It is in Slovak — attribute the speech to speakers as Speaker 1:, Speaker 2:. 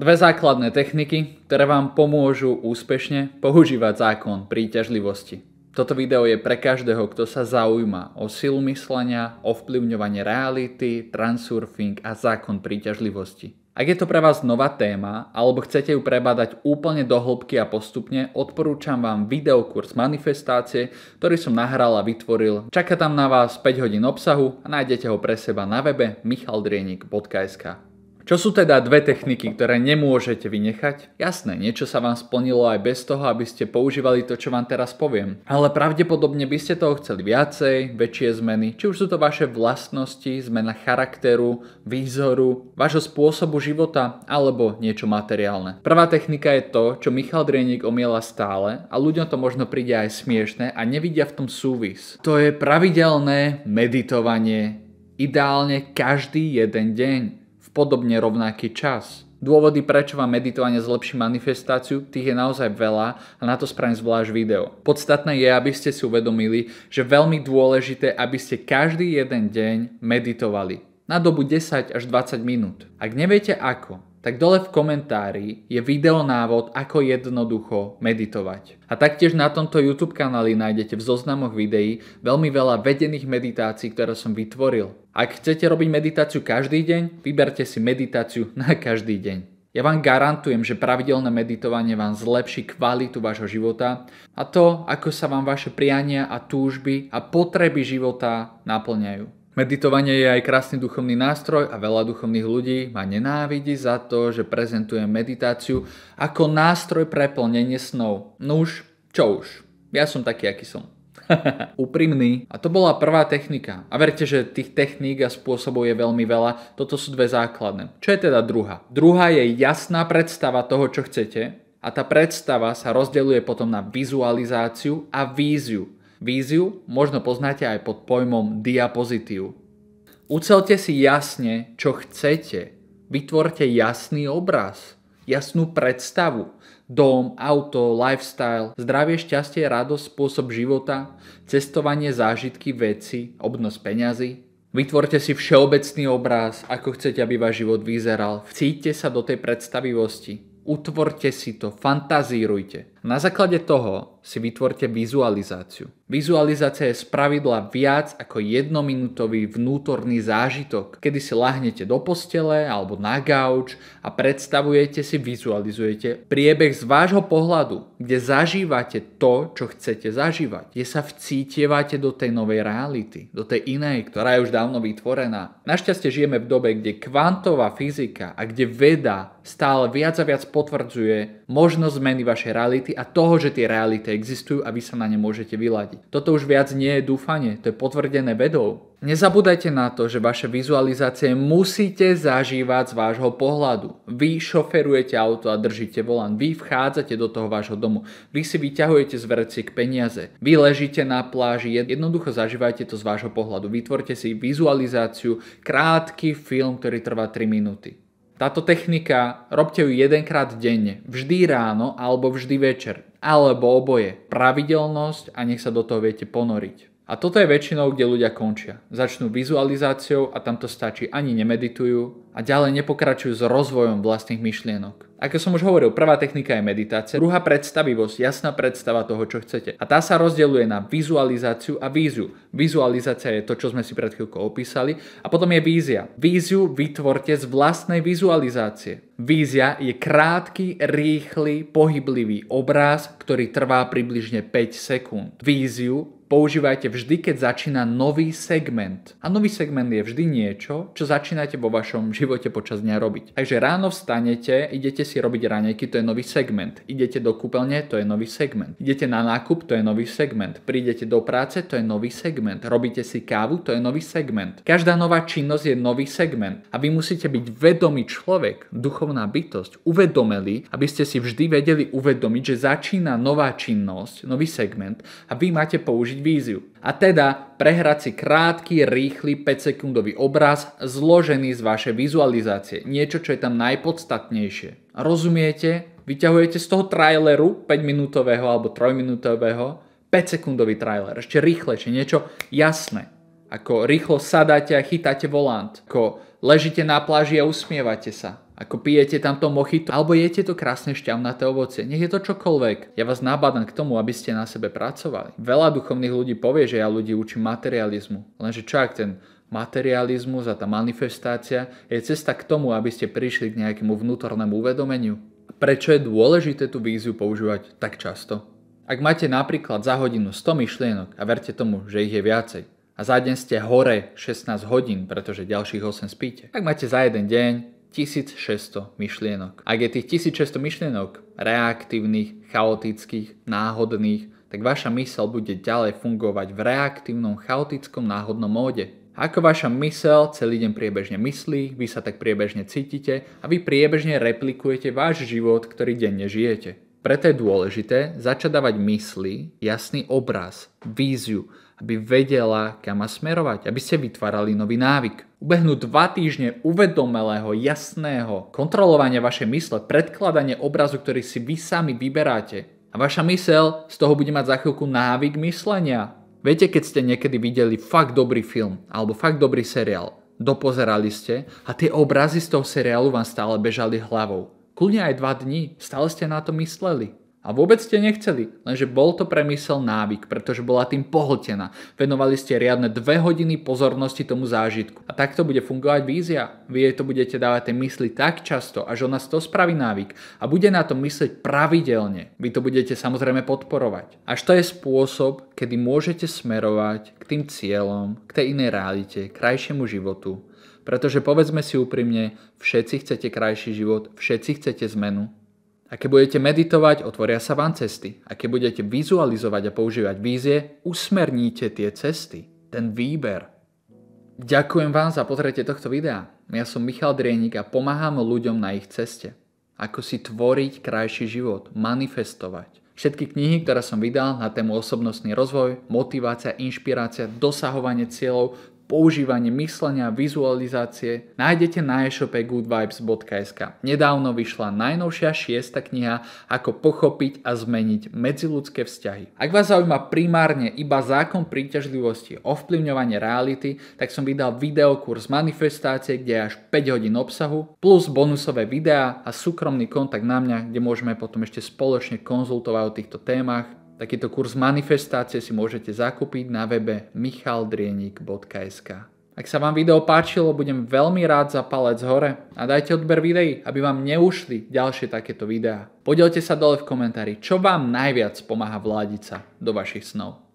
Speaker 1: Dve základné techniky, ktoré vám pomôžu úspešne používať zákon príťažlivosti. Toto video je pre každého, kto sa zaujíma o silu myslenia, ovplyvňovanie reality, transurfing a zákon príťažlivosti. Ak je to pre vás nová téma, alebo chcete ju prebadať úplne do hĺbky a postupne, odporúčam vám videokurs manifestácie, ktorý som nahral a vytvoril. Čaká tam na vás 5 hodín obsahu a nájdete ho pre seba na webe michaldrienik.sk. Čo sú teda dve techniky, ktoré nemôžete vynechať? Jasné, niečo sa vám splnilo aj bez toho, aby ste používali to, čo vám teraz poviem. Ale pravdepodobne by ste toho chceli viacej, väčšie zmeny, či už sú to vaše vlastnosti, zmena charakteru, výzoru, vášho spôsobu života alebo niečo materiálne. Prvá technika je to, čo Michal Drieník omiela stále a ľuďom to možno príde aj smiešne a nevidia v tom súvis. To je pravidelné meditovanie, ideálne každý jeden deň podobne rovnaký čas. Dôvody, prečo vám meditovanie zlepší manifestáciu, tých je naozaj veľa a na to spravím zvlášť video. Podstatné je, aby ste si uvedomili, že veľmi dôležité, aby ste každý jeden deň meditovali. Na dobu 10 až 20 minút. Ak neviete ako, tak dole v komentári je videonávod, ako jednoducho meditovať. A taktiež na tomto YouTube kanáli nájdete v zoznamoch videí veľmi veľa vedených meditácií, ktoré som vytvoril. Ak chcete robiť meditáciu každý deň, vyberte si meditáciu na každý deň. Ja vám garantujem, že pravidelné meditovanie vám zlepší kvalitu vášho života a to, ako sa vám vaše priania a túžby a potreby života naplňajú. Meditovanie je aj krásny duchovný nástroj a veľa duchovných ľudí ma nenávidí za to, že prezentujem meditáciu ako nástroj pre plnenie snov. No už, čo už, ja som taký, aký som. Úprimný. A to bola prvá technika. A verte, že tých techník a spôsobov je veľmi veľa. Toto sú dve základné. Čo je teda druhá? Druhá je jasná predstava toho, čo chcete. A tá predstava sa rozdeluje potom na vizualizáciu a víziu. Víziu možno poznáte aj pod pojmom diapozitív. Ucelte si jasne, čo chcete. Vytvorte jasný obraz, jasnú predstavu. Dom, auto, lifestyle, zdravie, šťastie, radosť, spôsob života, cestovanie, zážitky, veci, obnos peňazí. Vytvorte si všeobecný obraz, ako chcete, aby váš život vyzeral. Vcíťte sa do tej predstavivosti. Utvorte si to, fantazírujte. Na základe toho si vytvorte vizualizáciu. Vizualizácia je spravidla viac ako jednominútový vnútorný zážitok, kedy si lahnete do postele alebo na gauč a predstavujete si, vizualizujete priebeh z vášho pohľadu, kde zažívate to, čo chcete zažívať, kde sa vcítievate do tej novej reality, do tej inej, ktorá je už dávno vytvorená. Našťastie žijeme v dobe, kde kvantová fyzika a kde veda stále viac a viac potvrdzuje možnosť zmeny vašej reality reality a toho, že tie reality existujú a vy sa na ne môžete vyladiť. Toto už viac nie je dúfanie, to je potvrdené vedou. Nezabúdajte na to, že vaše vizualizácie musíte zažívať z vášho pohľadu. Vy šoferujete auto a držíte volan. Vy vchádzate do toho vášho domu. Vy si vyťahujete z vreciek peniaze. Vy ležíte na pláži. Jednoducho zažívajte to z vášho pohľadu. Vytvorte si vizualizáciu, krátky film, ktorý trvá 3 minúty. Táto technika robte ju jedenkrát denne, vždy ráno alebo vždy večer, alebo oboje, pravidelnosť a nech sa do toho viete ponoriť. A toto je väčšinou, kde ľudia končia. Začnú vizualizáciou a tam to stačí, ani nemeditujú a ďalej nepokračujú s rozvojom vlastných myšlienok. Ako som už hovoril, prvá technika je meditácia, druhá predstavivosť, jasná predstava toho, čo chcete. A tá sa rozdeľuje na vizualizáciu a víziu. Vizualizácia je to, čo sme si pred chvíľkou opísali a potom je vízia. Víziu vytvorte z vlastnej vizualizácie. Vízia je krátky, rýchly, pohyblivý obraz, ktorý trvá približne 5 sekúnd. Víziu používajte vždy, keď začína nový segment. A nový segment je vždy niečo, čo začínate vo vašom živote počas dňa robiť. Takže ráno vstanete, idete si robiť ranejky, to je nový segment. Idete do kúpeľne, to je nový segment. Idete na nákup, to je nový segment. Prídete do práce, to je nový segment. Robíte si kávu, to je nový segment. Každá nová činnosť je nový segment. A vy musíte byť vedomý človek, duchovná bytosť, uvedomeli, aby ste si vždy vedeli uvedomiť, že začína nová činnosť, nový segment a vy máte použiť víziu. A teda prehrať si krátky, rýchly 5-sekundový obraz zložený z vašej vizualizácie. Niečo, čo je tam najpodstatnejšie. Rozumiete? Vyťahujete z toho traileru 5-minútového alebo 3-minútového 5-sekundový trailer, ešte rýchlejšie, niečo jasné. Ako rýchlo sadáte a chytáte volant, ako ležíte na pláži a usmievate sa ako pijete tamto mochito, alebo jete to krásne šťavnaté ovocie. Nech je to čokoľvek. Ja vás nabádam k tomu, aby ste na sebe pracovali. Veľa duchovných ľudí povie, že ja ľudí učím materializmu. Lenže čo ak ten materializmus a tá manifestácia je cesta k tomu, aby ste prišli k nejakému vnútornému uvedomeniu. Prečo je dôležité tú víziu používať tak často? Ak máte napríklad za hodinu 100 myšlienok a verte tomu, že ich je viacej, a za deň ste hore 16 hodín, pretože ďalších 8 spíte. Ak máte za jeden deň 1600 myšlienok. Ak je tých 1600 myšlienok reaktívnych, chaotických, náhodných, tak vaša mysel bude ďalej fungovať v reaktívnom, chaotickom, náhodnom móde. Ako vaša mysel celý deň priebežne myslí, vy sa tak priebežne cítite a vy priebežne replikujete váš život, ktorý denne žijete. Preto je dôležité začať dávať mysli, jasný obraz, víziu, aby vedela, kam má smerovať, aby ste vytvárali nový návyk. Ubehnú dva týždne uvedomelého, jasného kontrolovania vašej mysle, predkladanie obrazu, ktorý si vy sami vyberáte. A vaša mysel z toho bude mať za chvíľku návyk myslenia. Viete, keď ste niekedy videli fakt dobrý film alebo fakt dobrý seriál, dopozerali ste a tie obrazy z toho seriálu vám stále bežali hlavou. Kľudne aj dva dní, stále ste na to mysleli. A vôbec ste nechceli, lenže bol to premysel návyk, pretože bola tým pohltená. Venovali ste riadne dve hodiny pozornosti tomu zážitku. A takto bude fungovať vízia. Vy jej to budete dávať tej mysli tak často, až ona toho spraví návyk a bude na to myslieť pravidelne. Vy to budete samozrejme podporovať. Až to je spôsob, kedy môžete smerovať k tým cieľom, k tej inej realite, krajšiemu životu. Pretože povedzme si úprimne, všetci chcete krajší život, všetci chcete zmenu, a keď budete meditovať, otvoria sa vám cesty. A keď budete vizualizovať a používať vízie, usmerníte tie cesty, ten výber. Ďakujem vám za pozretie tohto videa. Ja som Michal Drienik a pomáham ľuďom na ich ceste. Ako si tvoriť krajší život, manifestovať. Všetky knihy, ktoré som vydal na tému osobnostný rozvoj, motivácia, inšpirácia, dosahovanie cieľov, používanie myslenia, a vizualizácie nájdete na e-shope goodvibes.sk. Nedávno vyšla najnovšia šiesta kniha Ako pochopiť a zmeniť medziludské vzťahy. Ak vás zaujíma primárne iba zákon príťažlivosti, ovplyvňovanie reality, tak som vydal videokurs manifestácie, kde je až 5 hodín obsahu, plus bonusové videá a súkromný kontakt na mňa, kde môžeme potom ešte spoločne konzultovať o týchto témach Takýto kurz manifestácie si môžete zakúpiť na webe michaldrienik.sk. Ak sa vám video páčilo, budem veľmi rád za palec hore a dajte odber videí, aby vám neušli ďalšie takéto videá. Podielte sa dole v komentári, čo vám najviac pomáha vládiť sa do vašich snov.